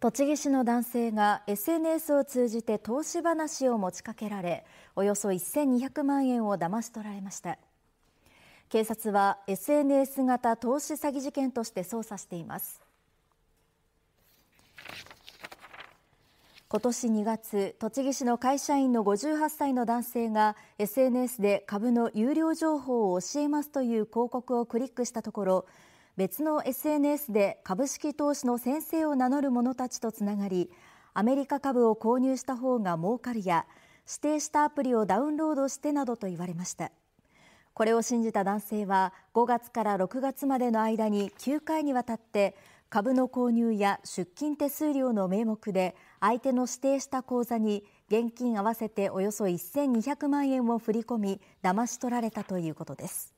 栃木市の男性が SNS を通じて投資話を持ちかけられおよそ1200万円を騙し取られました警察は SNS 型投資詐欺事件として捜査しています今年2月栃木市の会社員の58歳の男性が SNS で株の有料情報を教えますという広告をクリックしたところ別の SNS で株式投資の先生を名乗る者たちとつながりアメリカ株を購入した方が儲かるや指定したアプリをダウンロードしてなどと言われましたこれを信じた男性は5月から6月までの間に9回にわたって株の購入や出金手数料の名目で相手の指定した口座に現金合わせておよそ1200万円を振り込み騙し取られたということです